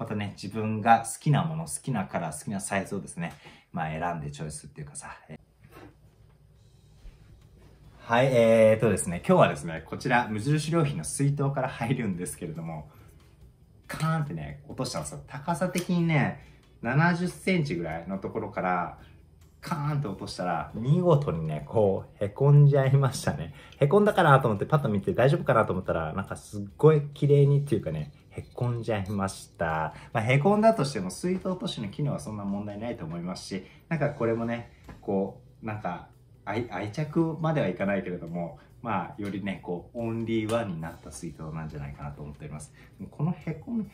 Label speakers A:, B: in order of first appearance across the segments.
A: またね、自分が好きなもの、好きなカラー、好きなサイズをですね、まあ選んでチョイスっていうかさ、はい、えーとですね、今日はですね、こちら、無印良品の水筒から入るんですけれども、カーンってね、落としたんですよ。高さ的にね、70センチぐらいのところから、カーンって落としたら、見事にね、こう、へこんじゃいましたね。へこんだかなと思って、パッと見て大丈夫かなと思ったら、なんかすっごい綺麗にっていうかね、へこんじゃいました。まあ、へこんだとしても水筒落としの機能はそんな問題ないと思いますし、なんかこれもね、こう、なんか愛愛着まではいかないけれども、まあ、よりね、こう、オンリーワンになった水筒なんじゃないかなと思っております。このへこみ、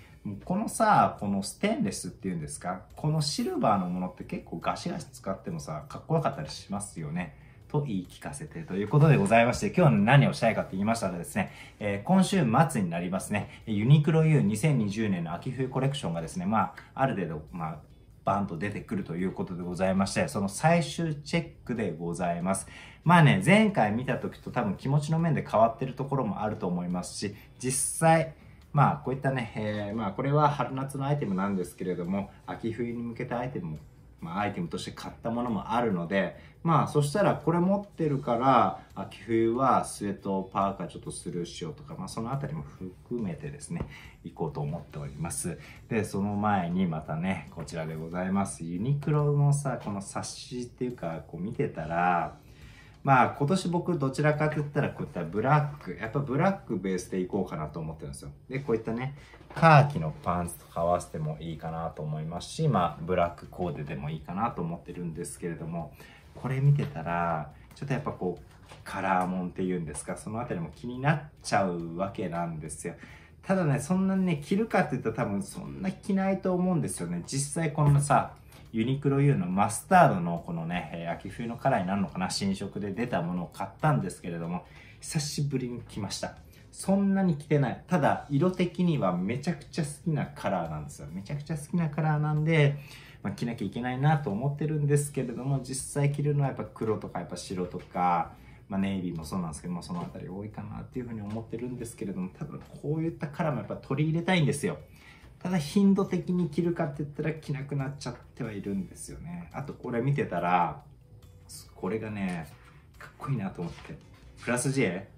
A: このさ、このステンレスっていうんですか、このシルバーのものって結構ガシガシ使ってもさ、かっこよかったりしますよね。と言い聞かせてということでございまして、今日何をしたいかって言いましたらですね、えー、今週末になりますね、ユニクロ U2020 年の秋冬コレクションがですね、まあ、ある程度、まあ、バンと出てくるということでございまして、その最終チェックでございます。まあね、前回見た時と多分気持ちの面で変わってるところもあると思いますし、実際、まあこういったね、えー、まあこれは春夏のアイテムなんですけれども、秋冬に向けたアイテムもまあ、アイテムとして買ったものもあるので、まあそしたらこれ持ってるから秋冬はスウェットパーカーちょっとスルーしようとか、まあ、その辺りも含めてですね行こうと思っておりますでその前にまたねこちらでございますユニクロのさこの冊子っていうかこう見てたらまあ今年僕どちらかといったらこういったブラック、やっぱブラックベースでいこうかなと思ってるんですよ。で、こういったね、カーキのパンツとか合わせてもいいかなと思いますし、まあブラックコーデでもいいかなと思ってるんですけれども、これ見てたらちょっとやっぱこうカラーもんっていうんですかその辺りも気になっちゃうわけなんですよただねそんなにね着るかって言ったら多分そんな着ないと思うんですよね実際このさユニクロ U のマスタードのこのね、秋冬のカラーになるのかな新色で出たものを買ったんですけれども、久しぶりに来ました。そんなに着てない。ただ、色的にはめちゃくちゃ好きなカラーなんですよ。めちゃくちゃ好きなカラーなんで、まあ、着なきゃいけないなと思ってるんですけれども実際着るのはやっぱ黒とかやっぱ白とか、まあ、ネイビーもそうなんですけど、まあ、その辺り多いかなっていうふうに思ってるんですけれども多分こういったカラーもやっぱ取り入れたいんですよただ頻度的に着るかって言ったら着なくなっちゃってはいるんですよねあとこれ見てたらこれがねかっこいいなと思ってプラス J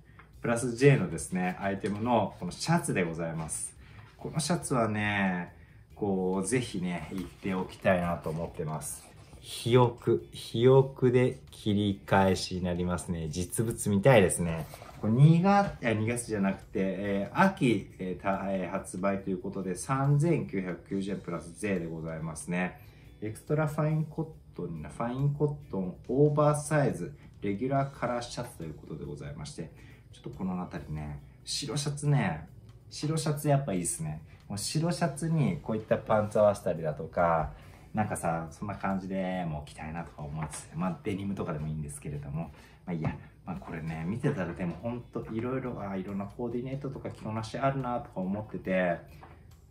A: プラス J のですねアイテムのこのシャツでございますこのシャツはねこう、ぜひね、行っておきたいなと思ってます。肥沃、肥沃で切り返しになりますね。実物見たいですね。これ2月、2月じゃなくて、えー、秋、えーえー、発売ということで3990円プラス税でございますね。エクストラファインコットン、ファインコットンオーバーサイズ、レギュラーカラーシャツということでございまして、ちょっとこの辺りね、白シャツね、白シャツやっぱいいですね。もう白シャツにこういったパンツ合わせたりだとかなんかさそんな感じでもう着たいなとか思ってまあデニムとかでもいいんですけれどもまあいいや、まあ、これね見てたらでもほんといろいろあいろんなコーディネートとか着こなしあるなとか思ってて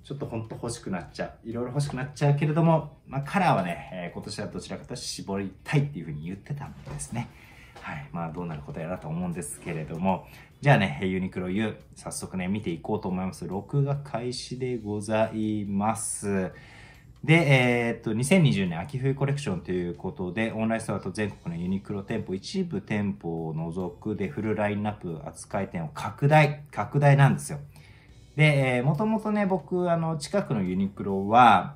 A: ちょっとほんと欲しくなっちゃういろいろ欲しくなっちゃうけれども、まあ、カラーはね、えー、今年はどちらかと絞りたいっていうふうに言ってたんですねはい、まあどうなることやらと思うんですけれども、じゃあね、ユニクロ U、早速ね、見ていこうと思います。録画開始でございます。で、えー、っと、2020年秋冬コレクションということで、オンラインストアと全国のユニクロ店舗、一部店舗を除くで、フルラインナップ扱い店を拡大、拡大なんですよ。で、えー、もともとね、僕、あの、近くのユニクロは、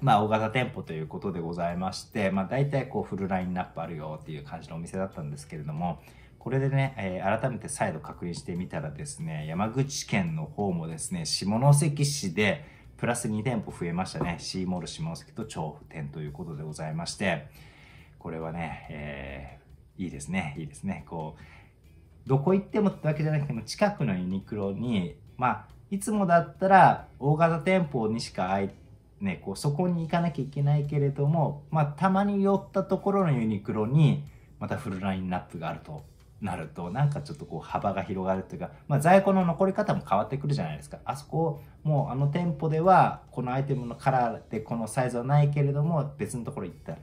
A: まあ、大型店舗ということでございまして、まあ、大体こうフルラインナップあるよっていう感じのお店だったんですけれども、これでね、えー、改めて再度確認してみたらですね、山口県の方もですね、下関市でプラス2店舗増えましたね。シーモール下関と調布店ということでございまして、これはね、えー、いいですね、いいですね。こう、どこ行ってもってわけじゃなくても、近くのユニクロに、まあ、いつもだったら大型店舗にしか空いて、ね、こうそこに行かなきゃいけないけれども、まあ、たまに寄ったところのユニクロにまたフルラインナップがあるとなるとなんかちょっとこう幅が広がるというか、まあ、在庫の残り方も変わってくるじゃないですかあそこもうあの店舗ではこのアイテムのカラーでこのサイズはないけれども別のところ行ったら、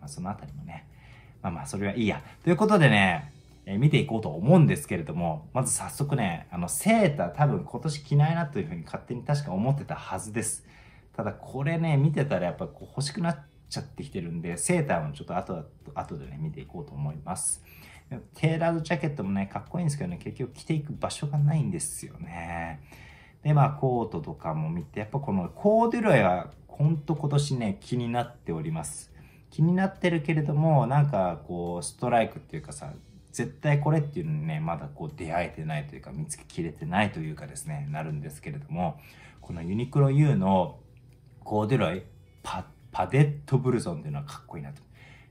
A: まあ、その辺りもねまあまあそれはいいやということでねえ見ていこうと思うんですけれども、まず早速ね、あの、セーター多分今年着ないなというふうに勝手に確か思ってたはずです。ただこれね、見てたらやっぱこう欲しくなっちゃってきてるんで、セーターもちょっと後後でね、見ていこうと思います。テーラードジャケットもね、かっこいいんですけどね、結局着ていく場所がないんですよね。で、まあコートとかも見て、やっぱこのコーデュロイはほんと今年ね、気になっております。気になってるけれども、なんかこう、ストライクっていうかさ、絶対これっていうのにね、まだこう出会えてないというか、見つけきれてないというかですね、なるんですけれども、このユニクロ U のコーデュロイパパデットブルゾンというのはかっこいいなと。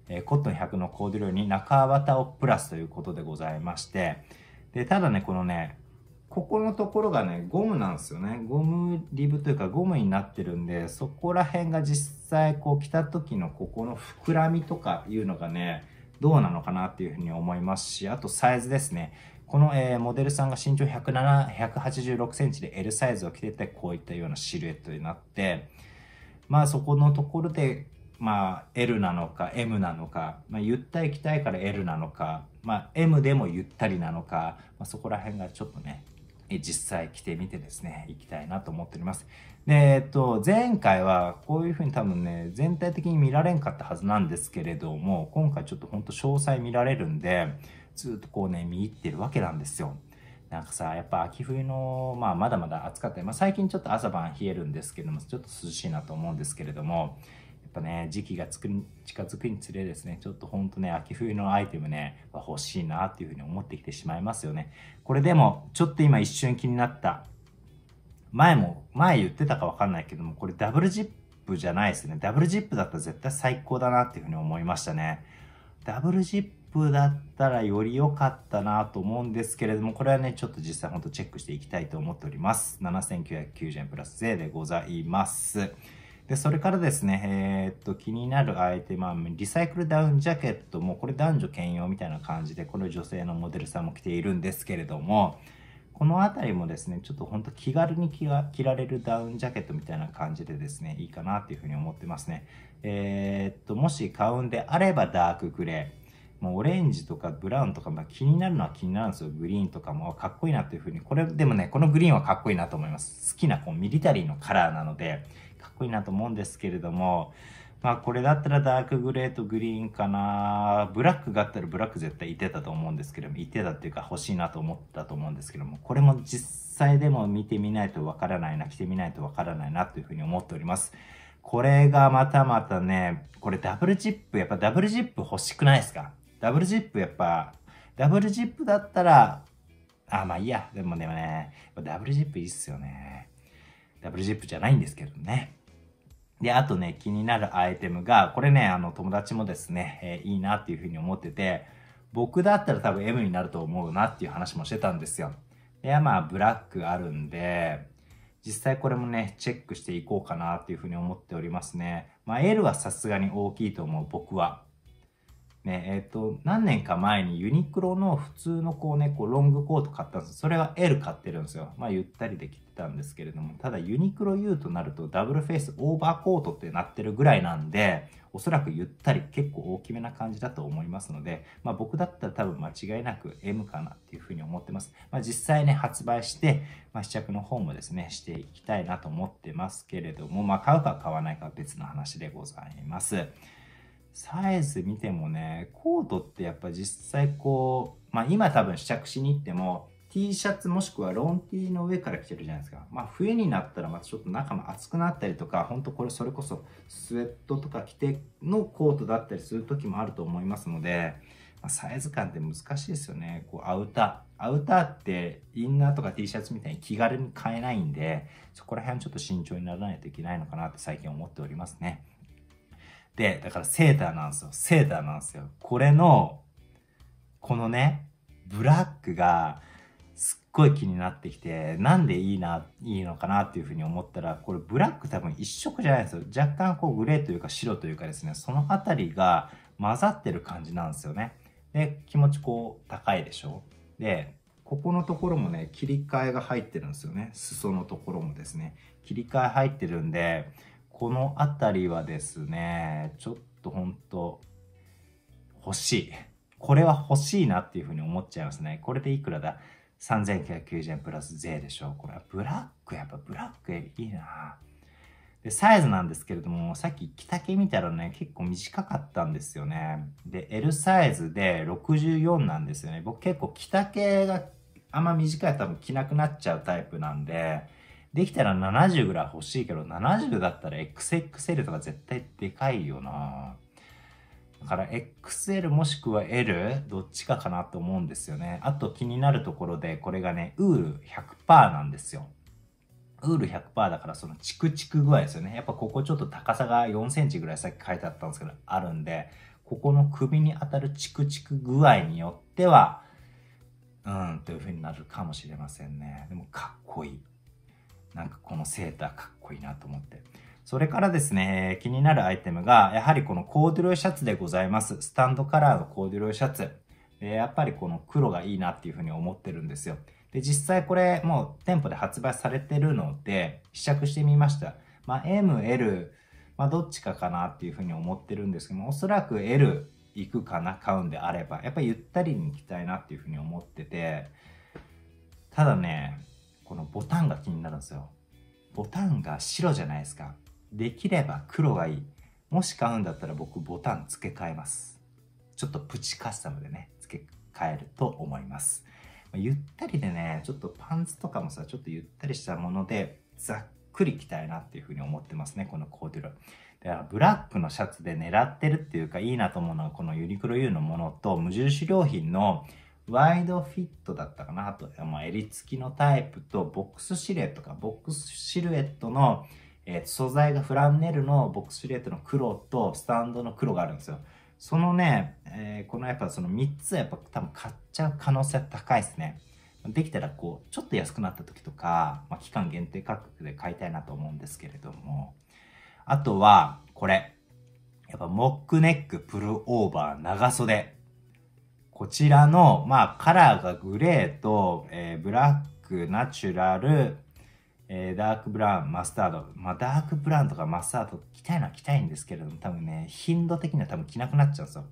A: えー、コットン100のコーデュロイに中綿をプラスということでございまして、で、ただね、このね、ここのところがね、ゴムなんですよね。ゴムリブというかゴムになってるんで、そこら辺が実際こう着た時のここの膨らみとかいうのがね、どうなのかなっていうふうに思いますし、あとサイズですね。この、えー、モデルさんが身長107 186センチで L サイズを着てて、こういったようなシルエットになって、まあそこのところで、まあ L なのか M なのか、まあ、ゆったいきたいから L なのか、まあ M でもゆったりなのか、まあ、そこら辺がちょっとね、実際着てみてですね、行きたいなと思っております。で、えっと、前回はこういうふうに多分ね、全体的に見られんかったはずなんですけれども、今回ちょっとほんと詳細見られるんで、ずっとこうね、見入ってるわけなんですよ。なんかさ、やっぱ秋冬の、まあまだまだ暑かったり、まあ最近ちょっと朝晩冷えるんですけども、ちょっと涼しいなと思うんですけれども、やっぱね、時期がつく近づくにつれですね、ちょっとほんとね、秋冬のアイテムね、欲しいなっていうふうに思ってきてしまいますよね。これでも、ちょっと今一瞬気になった。前も、前言ってたかわかんないけども、これダブルジップじゃないですね。ダブルジップだったら絶対最高だなっていうふうに思いましたね。ダブルジップだったらより良かったなと思うんですけれども、これはね、ちょっと実際ほんとチェックしていきたいと思っております。7990円プラス税でございます。で、それからですね、えー、っと、気になるアイテムは、リサイクルダウンジャケットも、これ男女兼用みたいな感じで、これ女性のモデルさんも着ているんですけれども、この辺りもですね、ちょっとほんと気軽に着着られるダウンジャケットみたいな感じでですね、いいかなっていうふうに思ってますね。えー、っと、もし買うんであればダークグレー。もうオレンジとかブラウンとか、まあ、気になるのは気になるんですよ。グリーンとかもかっこいいなっていうふうに。これ、でもね、このグリーンはかっこいいなと思います。好きなこうミリタリーのカラーなので、かっこいいなと思うんですけれども、まあこれだったらダークグレーとグリーンかなブラックがあったらブラック絶対いてたと思うんですけども、いてたっていうか欲しいなと思ったと思うんですけども、これも実際でも見てみないとわからないな、着てみないとわからないなというふうに思っております。これがまたまたね、これダブルチップ、やっぱダブルチップ欲しくないですかダブルジップやっぱ、ダブルジップだったら、あ、まあいいや。でもでもね、ダブルジップいいっすよね。ダブルジップじゃないんですけどね。で、あとね、気になるアイテムが、これね、あの、友達もですね、えー、いいなっていうふうに思ってて、僕だったら多分 M になると思うなっていう話もしてたんですよ。で、まあ、ブラックあるんで、実際これもね、チェックしていこうかなっていうふうに思っておりますね。まあ、L はさすがに大きいと思う、僕は。ね、えっ、ー、と、何年か前にユニクロの普通のこうね、こうロングコート買ったんですそれは L 買ってるんですよ。まあゆったりできてたんですけれども、ただユニクロ U となるとダブルフェイスオーバーコートってなってるぐらいなんで、おそらくゆったり結構大きめな感じだと思いますので、まあ僕だったら多分間違いなく M かなっていうふうに思ってます。まあ実際ね、発売して、まあ試着の方もですね、していきたいなと思ってますけれども、まあ買うか買わないかは別の話でございます。サイズ見てもね、コートってやっぱ実際こう、まあ今多分試着しに行っても、T シャツもしくはロン T の上から着てるじゃないですか。まあ冬になったらまたちょっと中も暑くなったりとか、ほんとこれそれこそスウェットとか着てのコートだったりする時もあると思いますので、まあ、サイズ感って難しいですよね。こうアウター。アウターってインナーとか T シャツみたいに気軽に買えないんで、そこら辺ちょっと慎重にならないといけないのかなって最近思っておりますね。で、だからセーターなんですよ。セーターなんですよ。これの、このね、ブラックが、すっごい気になってきて、なんでいいな、いいのかなっていうふうに思ったら、これブラック多分一色じゃないんですよ。若干こうグレーというか白というかですね、そのあたりが混ざってる感じなんですよね。で、気持ちこう高いでしょ。で、ここのところもね、切り替えが入ってるんですよね。裾のところもですね。切り替え入ってるんで、この辺りはですね、ちょっとほんと、欲しい。これは欲しいなっていうふうに思っちゃいますね。これでいくらだ ?3990 円プラス税でしょ。これはブラック、やっぱブラックいいなで、サイズなんですけれども、さっき着丈見たらね、結構短かったんですよね。で、L サイズで64なんですよね。僕結構着丈があんま短いと多分着なくなっちゃうタイプなんで、できたら70ぐらい欲しいけど、70だったら XXL とか絶対でかいよなだから XL もしくは L どっちかかなと思うんですよね。あと気になるところでこれがね、ウール100%なんですよ。ウール100%だからそのチクチク具合ですよね。やっぱここちょっと高さが4センチぐらいさっき書いてあったんですけど、あるんで、ここの首に当たるチクチク具合によっては、うん、という風になるかもしれませんね。でもかっこいい。なんかこのセーターかっこいいなと思って。それからですね、気になるアイテムが、やはりこのコーデュロイシャツでございます。スタンドカラーのコーデュロイシャツ。やっぱりこの黒がいいなっていうふうに思ってるんですよ。で、実際これもう店舗で発売されてるので、試着してみました。まあ、M、L、まあ、どっちかかなっていうふうに思ってるんですけども、おそらく L 行くかな、買うんであれば、やっぱりゆったりに行きたいなっていうふうに思ってて、ただね、このボタンが気になるんですよ。ボタンが白じゃないですか。できれば黒がいい。もし買うんだったら僕ボタン付け替えます。ちょっとプチカスタムでね、付け替えると思います。ゆったりでね、ちょっとパンツとかもさ、ちょっとゆったりしたもので、ざっくり着たいなっていうふうに思ってますね、このコーデュロイ。だからブラックのシャツで狙ってるっていうかいいなと思うのはこのユニクロ U のものと無印良品のワイドフィットだったかな。あと、まあ、襟付きのタイプと、ボックスシルエットか、ボックスシルエットの、えー、素材がフランネルのボックスシルエットの黒と、スタンドの黒があるんですよ。そのね、えー、このやっぱその3つはやっぱ多分買っちゃう可能性高いですね。できたらこう、ちょっと安くなった時とか、まあ、期間限定価格で買いたいなと思うんですけれども。あとは、これ。やっぱモックネックプルオーバー長袖。こちらの、まあ、カラーがグレーと、えー、ブラック、ナチュラル、えー、ダークブラウン、マスタード。まあ、ダークブラウンとかマスタード着たいのは着たいんですけれども、多分ね、頻度的には多分着なくなっちゃうんですよ。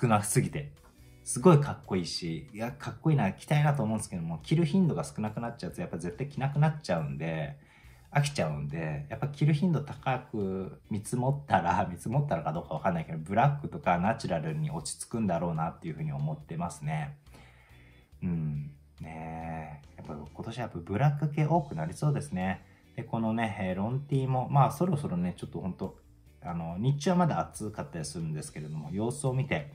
A: 少なすぎて。すごいかっこいいし、いや、かっこいいな、着たいなと思うんですけども、着る頻度が少なくなっちゃうと、やっぱ絶対着なくなっちゃうんで、飽きちゃうんで、やっぱ着る頻度高く見積もったら、見積もったらかどうかわかんないけど、ブラックとかナチュラルに落ち着くんだろうなっていうふうに思ってますね。うん。ねやっぱ今年はやっぱブラック系多くなりそうですね。で、このね、ロンティーも、まあそろそろね、ちょっとほんと、あの、日中はまだ暑かったりするんですけれども、様子を見て、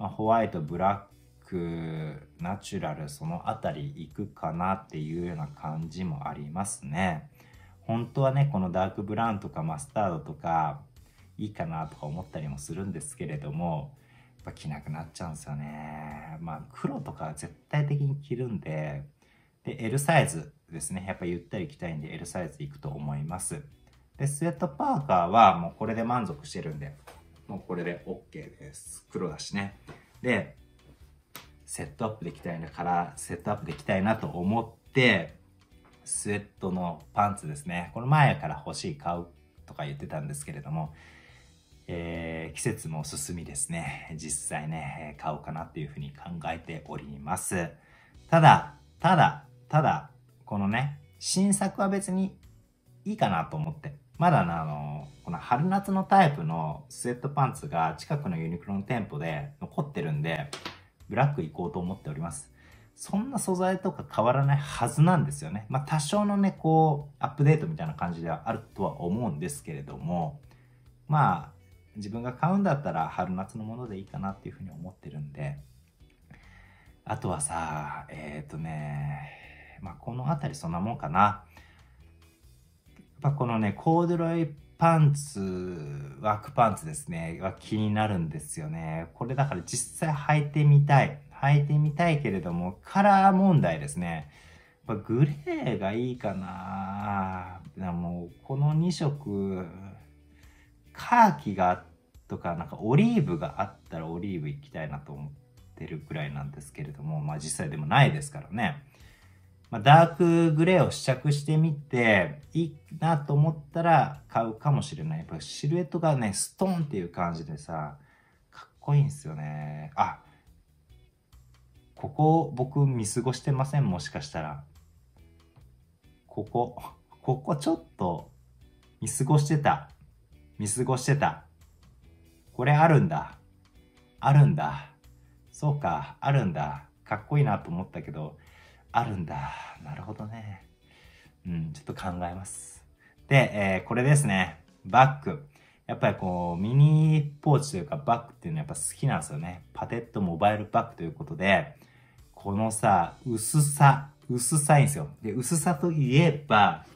A: まあ、ホワイト、ブラック、ナチュラル、その辺り行くかなっていうような感じもありますね。本当はねこのダークブラウンとかマスタードとかいいかなとか思ったりもするんですけれどもやっぱ着なくなっちゃうんですよねまあ黒とか絶対的に着るんでで L サイズですねやっぱゆったり着たいんで L サイズいくと思いますでスウェットパーカーはもうこれで満足してるんでもうこれで OK です黒だしねでセットアップできたいなからセットアップできたいなと思ってスウェットのパンツですね。この前から欲しい買うとか言ってたんですけれども、えー、季節も進みですね。実際ね、買おうかなっていうふうに考えております。ただ、ただ、ただ、このね、新作は別にいいかなと思って。まだな、あの、この春夏のタイプのスウェットパンツが近くのユニクロの店舗で残ってるんで、ブラック行こうと思っております。そんな素材とか変わらないはずなんですよね。まあ多少のね、こう、アップデートみたいな感じではあるとは思うんですけれども、まあ、自分が買うんだったら春夏のものでいいかなっていうふうに思ってるんで、あとはさ、えっ、ー、とね、まあこの辺りそんなもんかな。やっぱこのね、コードロイパンツ、ワークパンツですね、は気になるんですよね。これだから実際履いてみたい。履いてみたいけれども、カラー問題ですね。やっぱグレーがいいかなもう、この2色、カーキがとか、なんかオリーブがあったらオリーブ行きたいなと思ってるぐらいなんですけれども、まあ実際でもないですからね。まあ、ダークグレーを試着してみて、いいなと思ったら買うかもしれない。やっぱシルエットがね、ストンっていう感じでさ、かっこいいんですよね。あ、ここ僕見過ごしてませんもしかしたら。ここ、ここちょっと見過ごしてた。見過ごしてた。これあるんだ。あるんだ。そうか、あるんだ。かっこいいなと思ったけど、あるんだ。なるほどね。うん、ちょっと考えます。で、えー、これですね。バッグ。やっぱりこう、ミニポーチというかバッグっていうのはやっぱ好きなんですよね。パテットモバイルバッグということで、このさ、薄さ、薄さいんですよ。で、薄さといえば、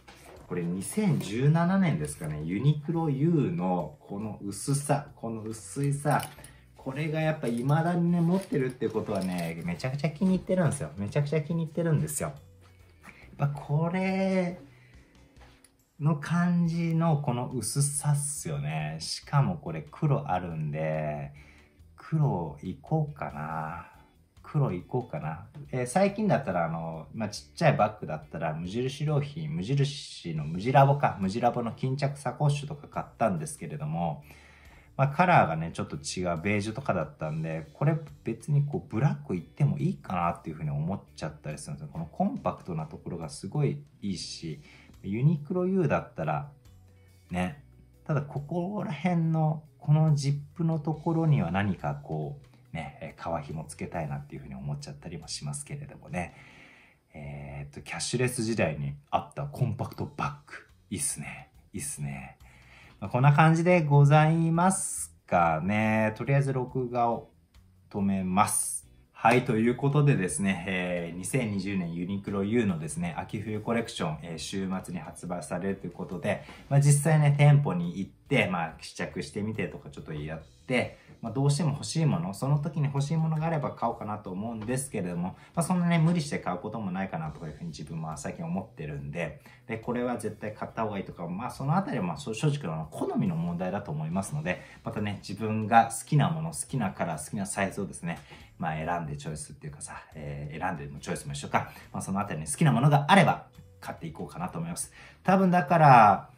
A: これ2017年ですかね、ユニクロ U のこの薄さ、この薄いさ、これがやっぱ未だにね、持ってるってことはね、めちゃくちゃ気に入ってるんですよ。めちゃくちゃ気に入ってるんですよ。やっぱこれの感じのこの薄さっすよね。しかもこれ黒あるんで、黒いこうかな。黒いこうかな。えー、最近だったら、あの、まあ、ちっちゃいバッグだったら、無印良品、無印の無地ラボか、無地ラボの巾着サコッシュとか買ったんですけれども、まあ、カラーがね、ちょっと違う、ベージュとかだったんで、これ別にこう、ブラックいってもいいかなっていうふうに思っちゃったりするんですよ。このコンパクトなところがすごいいいし、ユニクロ U だったら、ね、ただここら辺の、このジップのところには何かこう、ね、皮ひもつけたいなっていうふうに思っちゃったりもしますけれどもね。えー、っと、キャッシュレス時代にあったコンパクトバッグ。いいっすね。いいっすね。まあ、こんな感じでございますかね。とりあえず録画を止めます。はい、ということでですね、えー、2020年ユニクロ U のですね、秋冬コレクション、えー、週末に発売されるということで、まあ、実際ね、店舗に行って、まあ、試着してみてとか、ちょっとやって、、まあ、どうしても欲しいもの、その時に欲しいものがあれば買おうかなと思うんですけれども、まあ、そんなね、無理して買うこともないかなというふうに自分は最近思ってるんで、で、これは絶対買った方がいいとか、まあ、そのあたりは、まあ、正直の好みの問題だと思いますので、またね、自分が好きなもの、好きなカラー、好きなサイズをですね、まあ、選んでチョイスっていうかさ、えー、選んでのチョイスも一緒か、まあ、そのあたりに好きなものがあれば、買っていこうかなと思います。多分だから、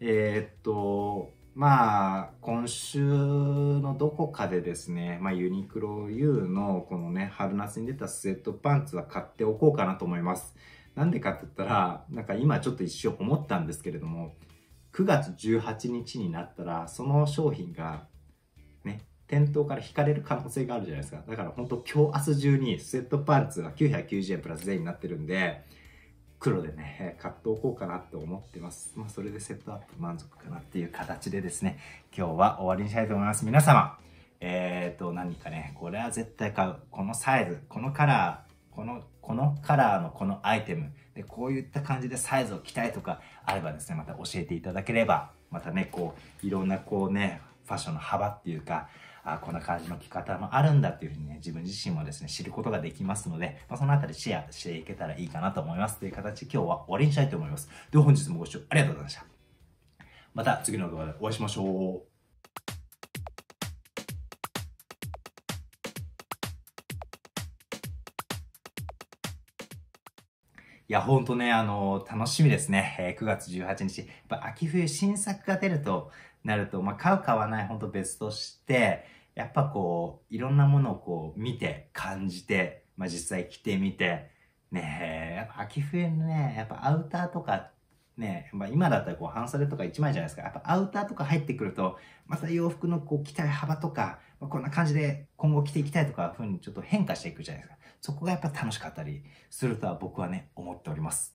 A: えー、っと、まあ、今週のどこかでですね、まあ、ユニクロ U のこのね、春夏に出たスウェットパンツは買っておこうかなと思います。なんでかって言ったら、なんか今ちょっと一瞬思ったんですけれども、9月18日になったら、その商品が、ね、店頭から引かれる可能性があるじゃないですか。だから本当今日明日中にスウェットパンツが990円プラス税になってるんで、黒でね、買っておこうかなって思ってます。まあ、それでセットアップ満足かなっていう形でですね、今日は終わりにしたいと思います。皆様、えー、と、何かね、これは絶対買う。このサイズ、このカラー、この、このカラーのこのアイテム、でこういった感じでサイズを着たいとかあればですね、また教えていただければ、またね、こう、いろんなこうね、ファッションの幅っていうか、あこんな感じの着方もあるんだっていうふうにね、自分自身もですね、知ることができますので、まあ、その辺りシェアしていけたらいいかなと思います。という形今日は終わりにしたいと思います。では本日もご視聴ありがとうございました。また次の動画でお会いしましょう。いや、ほんとね、あの、楽しみですね。え9月18日。やっぱ秋冬新作が出るとなると、まあ、買う買わないほんと別として、やっぱこう、いろんなものをこう、見て、感じて、まあ、実際着てみて、ねやっぱ秋冬のね、やっぱアウターとか、ねまあ、今だったらこう、半袖とか1枚じゃないですか。やっぱアウターとか入ってくると、また洋服のこう、着たい幅とか、まあ、こんな感じで今後着ていきたいとか、ふうにちょっと変化していくじゃないですか。そこがやっぱ楽しかったりするとは僕はね、思っております。